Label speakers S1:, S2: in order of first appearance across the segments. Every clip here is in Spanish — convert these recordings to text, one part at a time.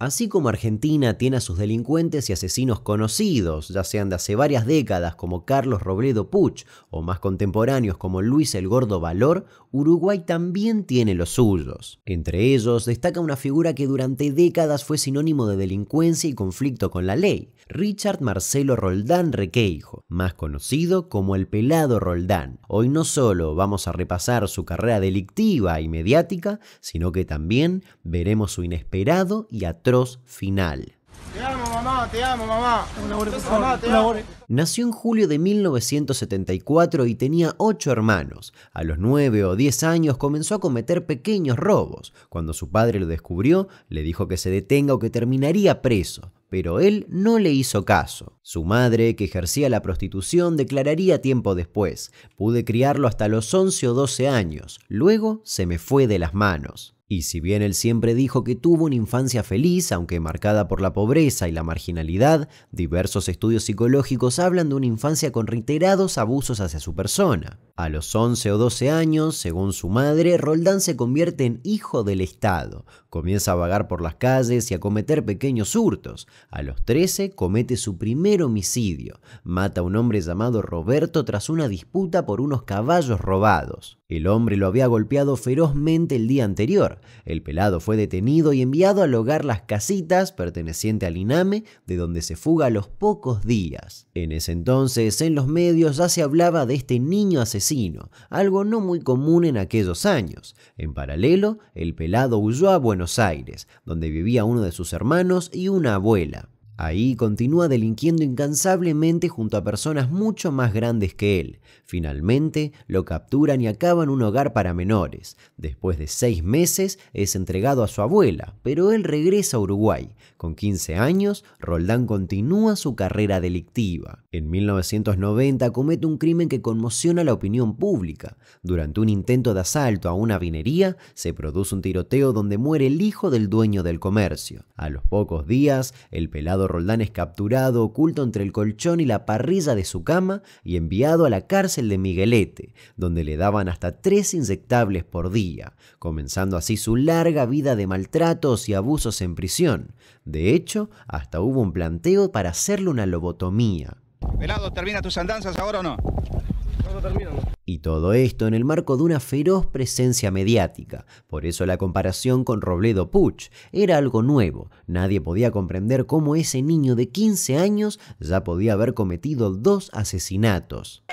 S1: Así como Argentina tiene a sus delincuentes y asesinos conocidos, ya sean de hace varias décadas como Carlos Robledo Puch o más contemporáneos como Luis el Gordo Valor, Uruguay también tiene los suyos. Entre ellos destaca una figura que durante décadas fue sinónimo de delincuencia y conflicto con la ley, Richard Marcelo Roldán Requeijo, más conocido como el pelado Roldán. Hoy no solo vamos a repasar su carrera delictiva y mediática, sino que también veremos su inesperado y final. Nació en julio de 1974 y tenía ocho hermanos. A los 9 o 10 años comenzó a cometer pequeños robos. Cuando su padre lo descubrió, le dijo que se detenga o que terminaría preso, pero él no le hizo caso. Su madre, que ejercía la prostitución, declararía tiempo después. Pude criarlo hasta los 11 o 12 años. Luego se me fue de las manos. Y si bien él siempre dijo que tuvo una infancia feliz, aunque marcada por la pobreza y la marginalidad, diversos estudios psicológicos hablan de una infancia con reiterados abusos hacia su persona. A los 11 o 12 años, según su madre, Roldán se convierte en hijo del Estado. Comienza a vagar por las calles y a cometer pequeños hurtos. A los 13 comete su primer homicidio. Mata a un hombre llamado Roberto tras una disputa por unos caballos robados. El hombre lo había golpeado ferozmente el día anterior. El pelado fue detenido y enviado al hogar Las Casitas, perteneciente al INAME, de donde se fuga a los pocos días. En ese entonces, en los medios ya se hablaba de este niño asesino algo no muy común en aquellos años. En paralelo, el pelado huyó a Buenos Aires, donde vivía uno de sus hermanos y una abuela. Ahí continúa delinquiendo incansablemente junto a personas mucho más grandes que él. Finalmente lo capturan y acaban un hogar para menores. Después de seis meses es entregado a su abuela, pero él regresa a Uruguay. Con 15 años, Roldán continúa su carrera delictiva. En 1990 comete un crimen que conmociona la opinión pública. Durante un intento de asalto a una vinería, se produce un tiroteo donde muere el hijo del dueño del comercio. A los pocos días, el pelado Roldán es capturado oculto entre el colchón y la parrilla de su cama y enviado a la cárcel de Miguelete, donde le daban hasta tres insectables por día, comenzando así su larga vida de maltratos y abusos en prisión. De hecho, hasta hubo un planteo para hacerle una lobotomía.
S2: Velado, ¿termina tus andanzas ahora o no? No,
S1: no termino. Y todo esto en el marco de una feroz presencia mediática. Por eso la comparación con Robledo Puch era algo nuevo. Nadie podía comprender cómo ese niño de 15 años ya podía haber cometido dos asesinatos.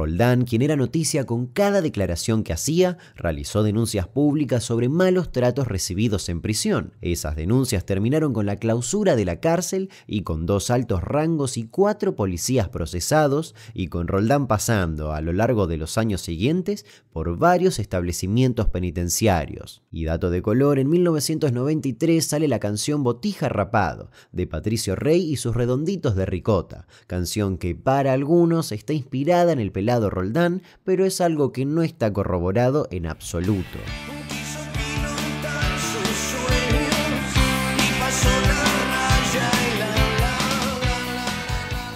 S1: Roldán, quien era noticia con cada declaración que hacía, realizó denuncias públicas sobre malos tratos recibidos en prisión. Esas denuncias terminaron con la clausura de la cárcel y con dos altos rangos y cuatro policías procesados, y con Roldán pasando a lo largo de los años siguientes por varios establecimientos penitenciarios. Y dato de color, en 1993 sale la canción Botija Rapado, de Patricio Rey y sus redonditos de ricota, canción que para algunos está inspirada en el pelado Roldán, pero es algo que no está corroborado en absoluto.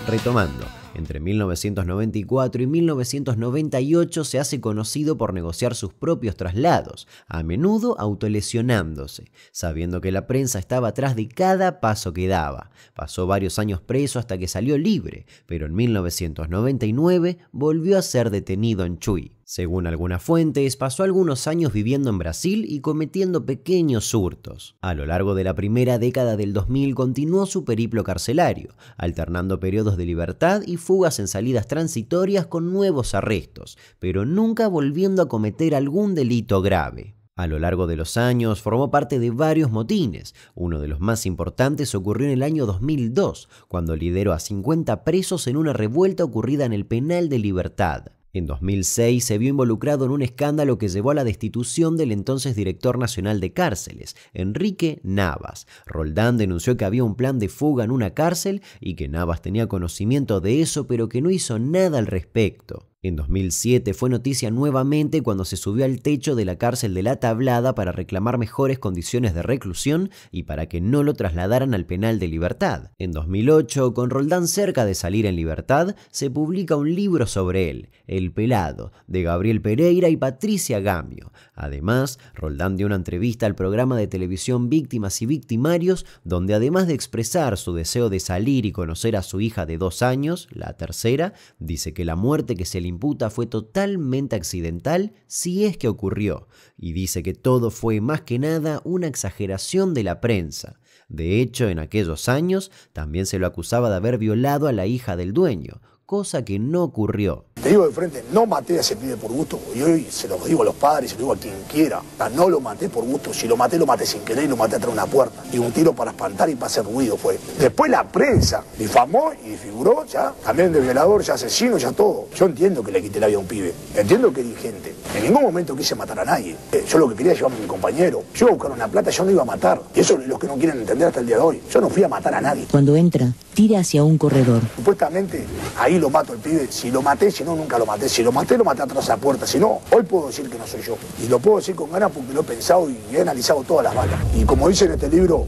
S1: Retomando, entre 1994 y 1998 se hace conocido por negociar sus propios traslados, a menudo autolesionándose, sabiendo que la prensa estaba atrás de cada paso que daba. Pasó varios años preso hasta que salió libre, pero en 1999 volvió a ser detenido en Chuy. Según algunas fuentes, pasó algunos años viviendo en Brasil y cometiendo pequeños hurtos. A lo largo de la primera década del 2000 continuó su periplo carcelario, alternando periodos de libertad y fugas en salidas transitorias con nuevos arrestos, pero nunca volviendo a cometer algún delito grave. A lo largo de los años formó parte de varios motines. Uno de los más importantes ocurrió en el año 2002, cuando lideró a 50 presos en una revuelta ocurrida en el penal de libertad. En 2006 se vio involucrado en un escándalo que llevó a la destitución del entonces director nacional de cárceles, Enrique Navas. Roldán denunció que había un plan de fuga en una cárcel y que Navas tenía conocimiento de eso pero que no hizo nada al respecto. En 2007 fue noticia nuevamente cuando se subió al techo de la cárcel de La Tablada para reclamar mejores condiciones de reclusión y para que no lo trasladaran al penal de libertad. En 2008, con Roldán cerca de salir en libertad, se publica un libro sobre él, El Pelado, de Gabriel Pereira y Patricia Gamio. Además, Roldán dio una entrevista al programa de televisión Víctimas y Victimarios, donde además de expresar su deseo de salir y conocer a su hija de dos años, la tercera, dice que la muerte que se le fue totalmente accidental, si es que ocurrió, y dice que todo fue más que nada una exageración de la prensa. De hecho, en aquellos años también se lo acusaba de haber violado a la hija del dueño, cosa que no ocurrió.
S2: Te digo de frente, no maté a ese pibe por gusto, y hoy se lo digo a los padres, se lo digo a quien quiera. no lo maté por gusto, si lo maté, lo maté sin querer y lo maté atrás de una puerta. Y un tiro para espantar y para hacer ruido fue. Después la prensa difamó y figuró ya, también de violador, ya asesino, ya todo. Yo entiendo que le quité la vida a un pibe, entiendo que dirigente. En ningún momento quise matar a nadie. Eh, yo lo que quería llevarme a mi compañero. Yo buscar una plata, yo no iba a matar. Y eso es lo que no quieren entender hasta el día de hoy. Yo no fui a matar a nadie.
S3: Cuando entra, tira hacia un corredor.
S2: Supuestamente ahí lo mato el pibe. Si lo maté, si no nunca lo maté. Si lo maté, lo maté atrás de la puerta. Si no, hoy puedo decir que no soy yo. Y lo puedo decir con ganas porque lo he pensado y he analizado todas las balas. Y como dice en este libro,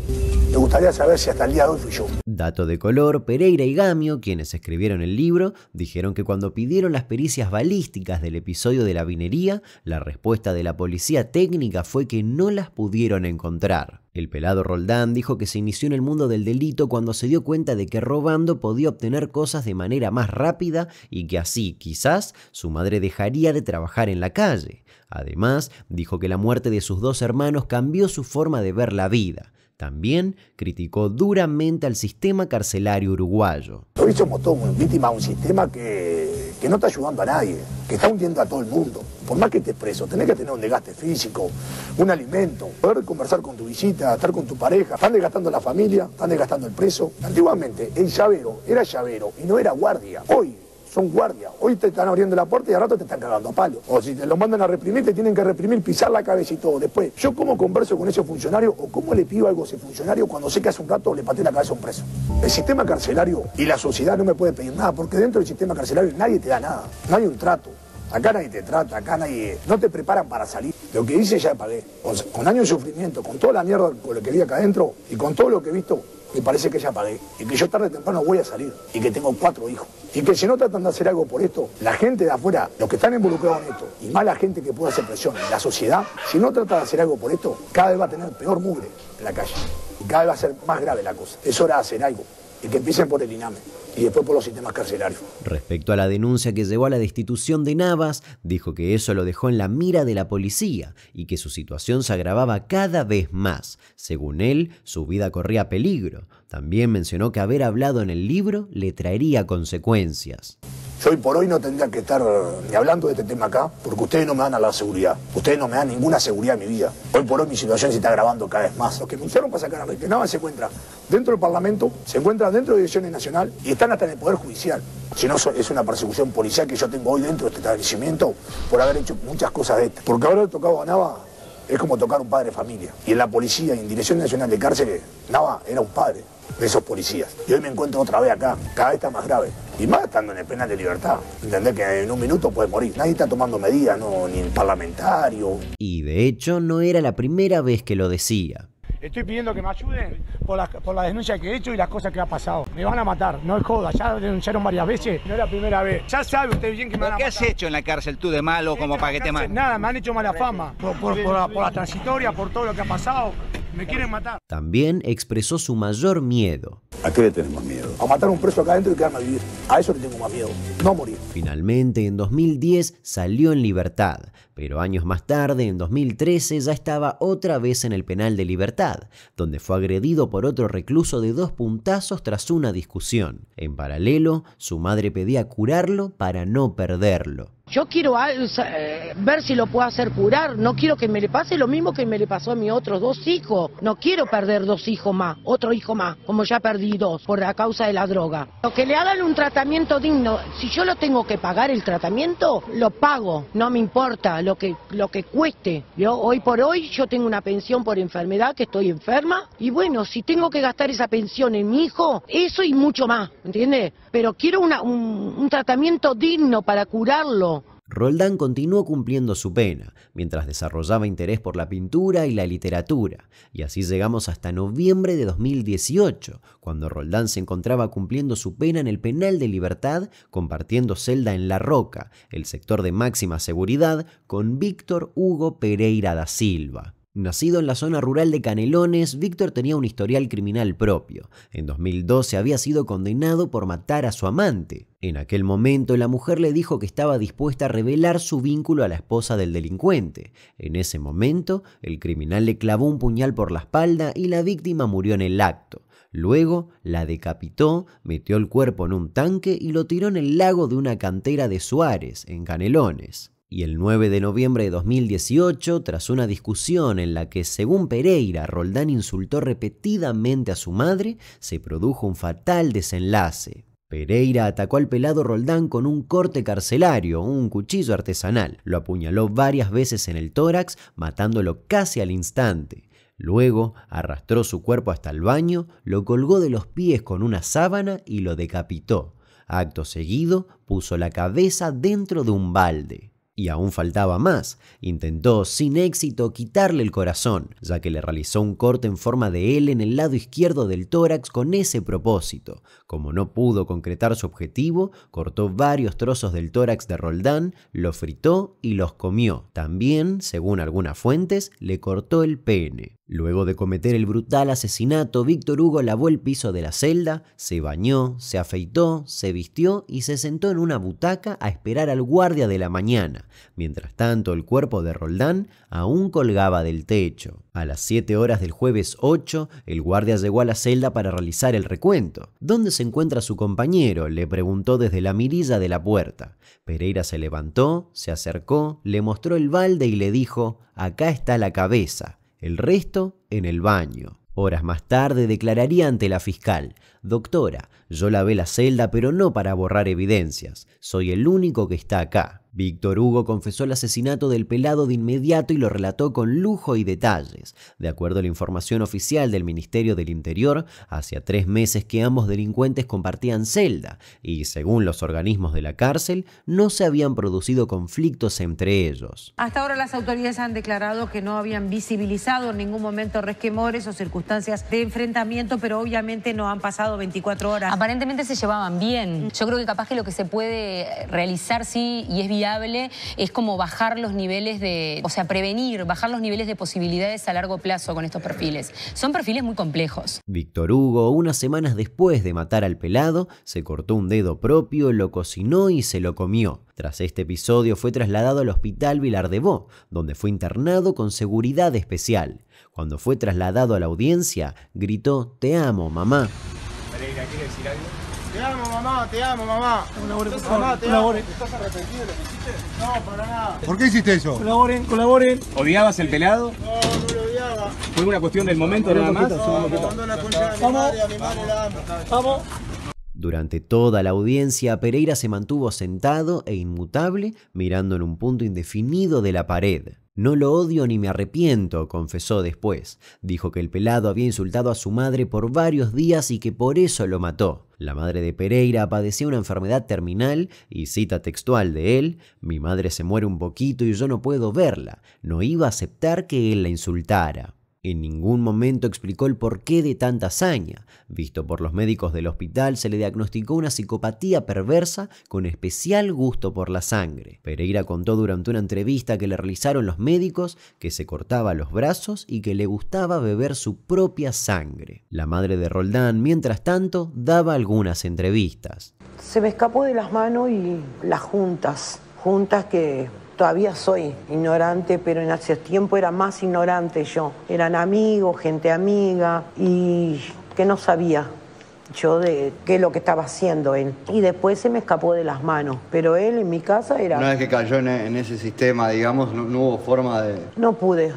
S2: me gustaría saber si hasta el día de hoy fui yo.
S1: Dato de color, Pereira y Gamio, quienes escribieron el libro, dijeron que cuando pidieron las pericias balísticas del episodio de la vinería, la respuesta de la policía técnica fue que no las pudieron encontrar. El pelado Roldán dijo que se inició en el mundo del delito cuando se dio cuenta de que robando podía obtener cosas de manera más rápida y que así, quizás, su madre dejaría de trabajar en la calle. Además, dijo que la muerte de sus dos hermanos cambió su forma de ver la vida. También criticó duramente al sistema carcelario uruguayo.
S2: somos víctimas de un sistema que que no está ayudando a nadie, que está hundiendo a todo el mundo. Por más que estés preso, tenés que tener un desgaste físico, un alimento, poder conversar con tu visita, estar con tu pareja. Están desgastando la familia, están desgastando el preso. Antiguamente el llavero era llavero y no era guardia. Hoy son guardias. Hoy te están abriendo la puerta y al rato te están cagando a palo. O si te lo mandan a reprimir, te tienen que reprimir, pisar la cabeza y todo. Después, ¿yo cómo converso con ese funcionario o cómo le pido algo a ese funcionario cuando sé que hace un rato le pateé la cabeza a un preso? El sistema carcelario y la sociedad no me puede pedir nada, porque dentro del sistema carcelario nadie te da nada, no hay un trato. Acá nadie te trata, acá nadie. No te preparan para salir. Lo que hice ya pagué. con años de sufrimiento, con toda la mierda con lo que vi acá adentro y con todo lo que he visto, y parece que ya pagué. Y que yo tarde o temprano voy a salir. Y que tengo cuatro hijos. Y que si no tratan de hacer algo por esto, la gente de afuera, los que están involucrados en esto, y más la gente que puede hacer presión, la sociedad, si no tratan de hacer algo por esto, cada vez va a tener peor mugre en la calle. Y cada vez va a ser más grave la cosa. Es hora de hacer algo que empiecen por el INAME y después por los sistemas carcelarios.
S1: Respecto a la denuncia que llevó a la destitución de Navas, dijo que eso lo dejó en la mira de la policía y que su situación se agravaba cada vez más. Según él, su vida corría peligro. También mencionó que haber hablado en el libro le traería consecuencias
S2: hoy por hoy no tendría que estar ni eh, hablando de este tema acá, porque ustedes no me dan a la seguridad. Ustedes no me dan ninguna seguridad en mi vida. Hoy por hoy mi situación se está agravando cada vez más. Los que me para sacar a Nada se encuentran dentro del Parlamento, se encuentran dentro de direcciones nacional y están hasta en el Poder Judicial. Si no, es una persecución policial que yo tengo hoy dentro de este establecimiento por haber hecho muchas cosas de estas. Porque ahora he tocado ganaba es como tocar un padre familia. Y en la policía y en Dirección Nacional de Cárceles más, era un padre de esos policías. Y hoy me encuentro otra vez acá, cada vez está más grave. Y más estando en el penal de libertad. Entender que en un minuto puede morir. Nadie está tomando medidas, no, ni el parlamentario.
S1: Y de hecho no era la primera vez que lo decía.
S2: Estoy pidiendo que me ayuden por la denuncia que he hecho y las cosas que ha pasado. Me van a matar, no es joda, ya denunciaron varias veces, no es la primera vez. Ya sabe usted bien que me van a matar. ¿Qué has
S1: hecho en la cárcel tú de malo como para que te maten? Nada,
S2: me han hecho mala fama por, por, la, transitoria, por todo lo que ha pasado. Me matar.
S1: También expresó su mayor miedo. ¿A qué le tenemos miedo?
S2: A matar un preso acá adentro y quedarme a vivir. A eso le tengo más miedo,
S1: no morir. Finalmente, en 2010 salió en libertad, pero años más tarde, en 2013, ya estaba otra vez en el penal de libertad, donde fue agredido por otro recluso de dos puntazos tras una discusión. En paralelo, su madre pedía curarlo para no perderlo.
S3: Yo quiero eh, ver si lo puedo hacer curar, no quiero que me le pase lo mismo que me le pasó a mis otros dos hijos, no quiero perder dos hijos más, otro hijo más, como ya perdí dos por la causa de la droga. Lo que le hagan un tratamiento digno, si yo lo tengo que pagar el tratamiento, lo pago, no me importa lo que, lo que cueste. Yo, hoy por hoy yo tengo una pensión por enfermedad, que estoy enferma, y bueno, si tengo que gastar esa pensión en mi hijo, eso y mucho más, ¿entiendes? Pero quiero un tratamiento digno para curarlo.
S1: Roldán continuó cumpliendo su pena, mientras desarrollaba interés por la pintura y la literatura, y así llegamos hasta noviembre de 2018, cuando Roldán se encontraba cumpliendo su pena en el penal de libertad, compartiendo celda en La Roca, el sector de máxima seguridad, con Víctor Hugo Pereira da Silva, Nacido en la zona rural de Canelones, Víctor tenía un historial criminal propio. En 2012 había sido condenado por matar a su amante. En aquel momento la mujer le dijo que estaba dispuesta a revelar su vínculo a la esposa del delincuente. En ese momento, el criminal le clavó un puñal por la espalda y la víctima murió en el acto. Luego la decapitó, metió el cuerpo en un tanque y lo tiró en el lago de una cantera de Suárez, en Canelones y el 9 de noviembre de 2018, tras una discusión en la que, según Pereira, Roldán insultó repetidamente a su madre, se produjo un fatal desenlace. Pereira atacó al pelado Roldán con un corte carcelario, un cuchillo artesanal. Lo apuñaló varias veces en el tórax, matándolo casi al instante. Luego arrastró su cuerpo hasta el baño, lo colgó de los pies con una sábana y lo decapitó. Acto seguido, puso la cabeza dentro de un balde y aún faltaba más. Intentó, sin éxito, quitarle el corazón, ya que le realizó un corte en forma de L en el lado izquierdo del tórax con ese propósito. Como no pudo concretar su objetivo, cortó varios trozos del tórax de Roldán, lo fritó y los comió. También, según algunas fuentes, le cortó el pene. Luego de cometer el brutal asesinato, Víctor Hugo lavó el piso de la celda, se bañó, se afeitó, se vistió y se sentó en una butaca a esperar al guardia de la mañana. Mientras tanto, el cuerpo de Roldán aún colgaba del techo. A las 7 horas del jueves 8, el guardia llegó a la celda para realizar el recuento. ¿Dónde se encuentra su compañero? le preguntó desde la mirilla de la puerta. Pereira se levantó, se acercó, le mostró el balde y le dijo, acá está la cabeza, el resto en el baño. Horas más tarde declararía ante la fiscal, Doctora, yo lavé la celda pero no para borrar evidencias, soy el único que está acá. Víctor Hugo confesó el asesinato del pelado de inmediato y lo relató con lujo y detalles. De acuerdo a la información oficial del Ministerio del Interior, hacía tres meses que ambos delincuentes compartían celda y, según los organismos de la cárcel, no se habían producido conflictos entre ellos.
S3: Hasta ahora las autoridades han declarado que no habían visibilizado en ningún momento resquemores o circunstancias de enfrentamiento, pero obviamente no han pasado 24 horas. Aparentemente se llevaban bien. Yo creo que capaz que lo que se puede realizar sí y es viable es como bajar los niveles de, o sea, prevenir, bajar los niveles de posibilidades a largo plazo con estos perfiles. Son perfiles muy complejos.
S1: Víctor Hugo, unas semanas después de matar al pelado, se cortó un dedo propio, lo cocinó y se lo comió. Tras este episodio fue trasladado al hospital de Bo, donde fue internado con seguridad especial. Cuando fue trasladado a la audiencia, gritó Te amo, mamá
S2: mamá, te amo, mamá. Colaboren, Mamá, te colaboren. ¿Estás arrepentido lo que hiciste? No, para nada. ¿Por qué hiciste eso? Colaboren, colaboren. ¿Odiabas el pelado? No, no lo odiaba. ¿Fue una cuestión del momento nada más? Vamos. Vamos.
S1: Durante toda la audiencia, Pereira se mantuvo sentado e inmutable, mirando en un punto indefinido de la pared. No lo odio ni me arrepiento, confesó después. Dijo que el pelado había insultado a su madre por varios días y que por eso lo mató. La madre de Pereira padecía una enfermedad terminal y cita textual de él, mi madre se muere un poquito y yo no puedo verla. No iba a aceptar que él la insultara. En ningún momento explicó el porqué de tanta hazaña. Visto por los médicos del hospital, se le diagnosticó una psicopatía perversa con especial gusto por la sangre. Pereira contó durante una entrevista que le realizaron los médicos que se cortaba los brazos y que le gustaba beber su propia sangre. La madre de Roldán, mientras tanto, daba algunas entrevistas.
S3: Se me escapó de las manos y las
S1: juntas,
S3: juntas que todavía soy ignorante, pero en hace tiempo era más ignorante yo. Eran amigos, gente amiga, y que no sabía yo de qué es lo que estaba haciendo él. Y después se me escapó de las manos, pero él en mi casa era... Una vez
S1: que cayó en, ese sistema, digamos, no hubo forma de...
S3: No pude,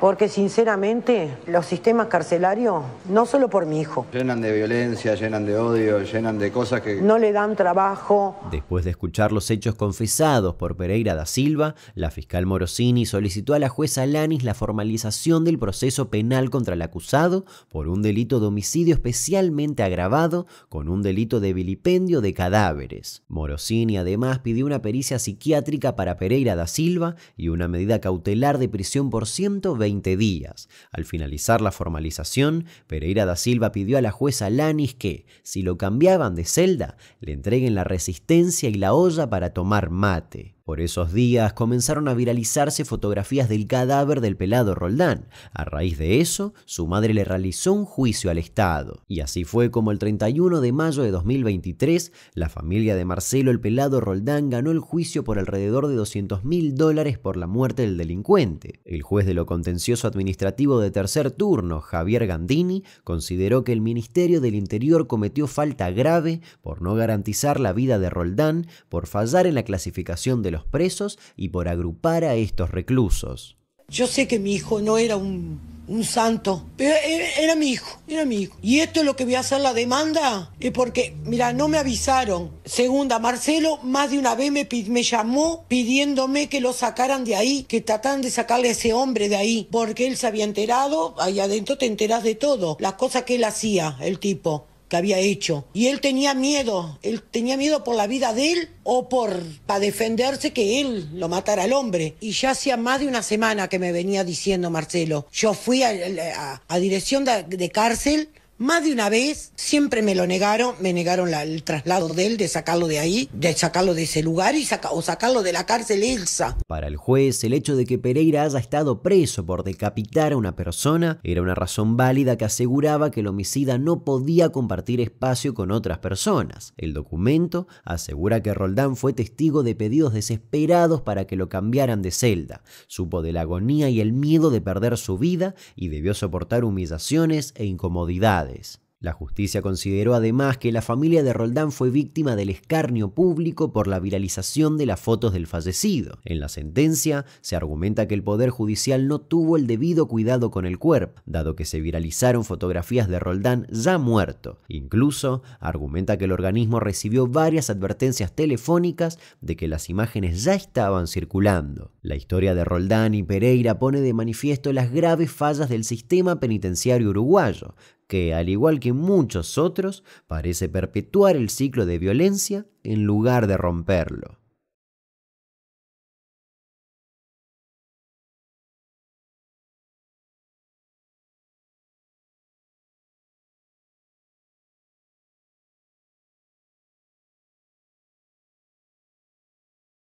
S3: porque sinceramente los sistemas carcelarios, no solo por mi hijo.
S1: Llenan de violencia,
S3: llenan de odio, llenan de cosas que... No le dan trabajo.
S1: Después de escuchar los hechos confesados por Pereira da Silva, la fiscal Morosini solicitó a la jueza Lanis la formalización del proceso penal contra el acusado por un delito de homicidio especialmente agravado con un delito de vilipendio de cadáveres. Morosini además pidió una pericia psiquiátrica para Pereira da Silva y una medida cautelar de prisión por 120 días. Al finalizar la formalización, Pereira da Silva pidió a la jueza Lanis que, si lo cambiaban de celda, le entreguen la resistencia y la olla para tomar mate. Por esos días comenzaron a viralizarse fotografías del cadáver del pelado Roldán. A raíz de eso, su madre le realizó un juicio al Estado. Y así fue como el 31 de mayo de 2023, la familia de Marcelo el pelado Roldán ganó el juicio por alrededor de 200 mil dólares por la muerte del delincuente. El juez de lo contencioso administrativo de tercer turno, Javier Gandini, consideró que el Ministerio del Interior cometió falta grave por no garantizar la vida de Roldán, por fallar en la clasificación de los presos y por agrupar a estos reclusos.
S3: Yo sé que mi hijo no era un, santo, pero era, mi hijo, era mi hijo. Y esto es lo que voy a hacer la demanda, es porque, mira, no me avisaron. Segunda, Marcelo más de una vez me, llamó pidiéndome que lo sacaran de ahí, que trataran de sacarle a ese hombre de ahí, porque él se había enterado, ahí adentro te enterás de todo, las cosas que él hacía, el tipo que había hecho. Y él tenía miedo, él tenía miedo por la vida de él o por para defenderse que él lo matara al hombre. Y ya hacía más de una semana que me venía diciendo Marcelo. Yo fui a, dirección de cárcel más de una vez siempre me lo negaron, me negaron el traslado de él, de sacarlo de ahí, de sacarlo de ese lugar y o sacarlo de la cárcel Elsa.
S1: Para el juez, el hecho de que Pereira haya estado preso por decapitar a una persona era una razón válida que aseguraba que el homicida no podía compartir espacio con otras personas. El documento asegura que Roldán fue testigo de pedidos desesperados para que lo cambiaran de celda. Supo de la agonía y el miedo de perder su vida y debió soportar humillaciones e incomodidades. La justicia consideró además que la familia de Roldán fue víctima del escarnio público por la viralización de las fotos del fallecido. En la sentencia se argumenta que el Poder Judicial no tuvo el debido cuidado con el cuerpo, dado que se viralizaron fotografías de Roldán ya muerto. Incluso argumenta que el organismo recibió varias advertencias telefónicas de que las imágenes ya estaban circulando. La historia de Roldán y Pereira pone de manifiesto las graves fallas del sistema penitenciario uruguayo, que, al igual que muchos otros, parece perpetuar el ciclo de violencia en lugar de romperlo.